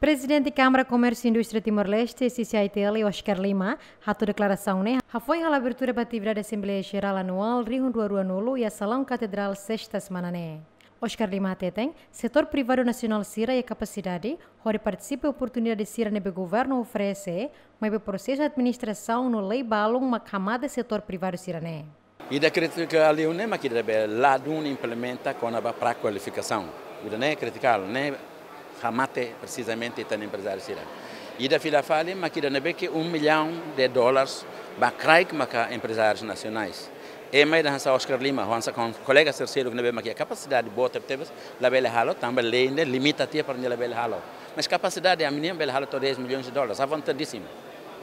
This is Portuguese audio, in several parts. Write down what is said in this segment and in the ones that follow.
Presidente da Câmara Comércio e Indústria Timor-Leste, CCITL, Oscar Lima, a tua declaração, né? A foi a abertura para a atividade da Assembleia Geral Anual Rio Rua e a Salão Catedral sexta semana, né? Oscar Lima tem setor privado nacional Sira e a capacidade, onde participa a oportunidade Sira no governo oferece, mas o processo de administração no lei balão uma camada setor privado Sira, né? E da crítica ali, né, mas que lá implementa com a pré-qualificação. E não é criticar, né? Hamate, é precisamente, está no empresário Sirá. E da fila fale, mas que dá que um milhão de dólares para craig para empresários nacionais. E mais da Hansa Oscar Lima, Hansa com colega terceiro que não é que a capacidade boa que temos, lá bela halo, também lei limita a para lá bela halo. Mas capacidade é a menina bela halo 10 milhões de dólares, avançadíssima.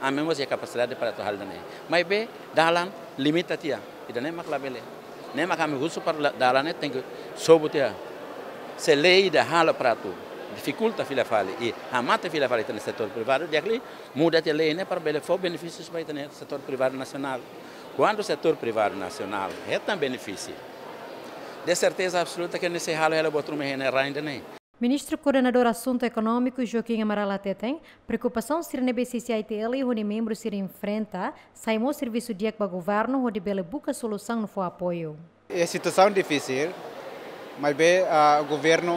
A mesma é a capacidade para tu halo daí. Mas bem, dalan limita a tia, e daí mais lá bela. Nem né, a minha para dalan tem que sobotear. Se lei da halo para tu dificultă filafale e a amată filafale în setor privado, de acolo muda de lei para bele benefícios para o setor privado nacional. Quando o setor privado nacional é tão benefício, de certeza absoluta que nesse ralo ela botou uma renerar ainda nem. Ministro Coordenador Assunto Econômico Joaquim Amaralate tem preocupação se a BCCITL e os membros se enfrenta, saímos serviço de para o governo onde bele busca solução no foi apoio. É situação difícil, mas bem, o ah, governo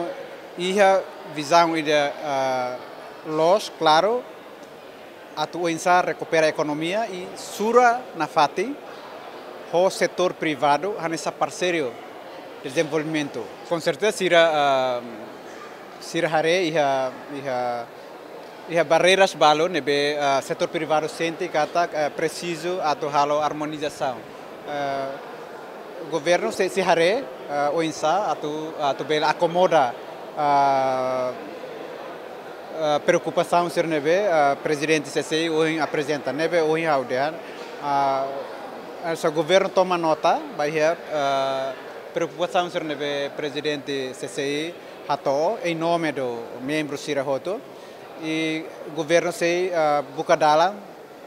ia visão de uh, eh, los, claro, atuança recupera a economia e sura na fati o setor privado nessa parceiro de desenvolvimento. Com certeza, se uh, e a, e eh, a, e a barreiras balo o uh, eh, setor privado sente que está uh, preciso a harmonização. Uh, o governo se, se haré uh, oinsa atu atu bela acomoda a, a preocupação ser neve a presidente CCI hoje apresenta neve ou em dia a se governo toma nota vai a preocupação ser neve presidente CCI hato em nome do membro Sirahoto e governo sei uh, Bukadala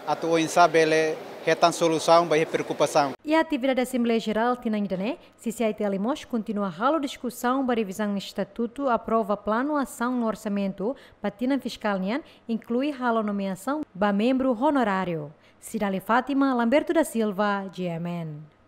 ato o sabele retan solução para preocupação. E a atividade da Assembleia Geral Tinangidané, CCIT Alimos, continua a ralo discussão para revisão do Estatuto, aprova plano ação no orçamento para Tina Fiscal Nian, inclui ralo nomeação para membro honorário. Cidale Fátima, Lamberto da Silva, GMN.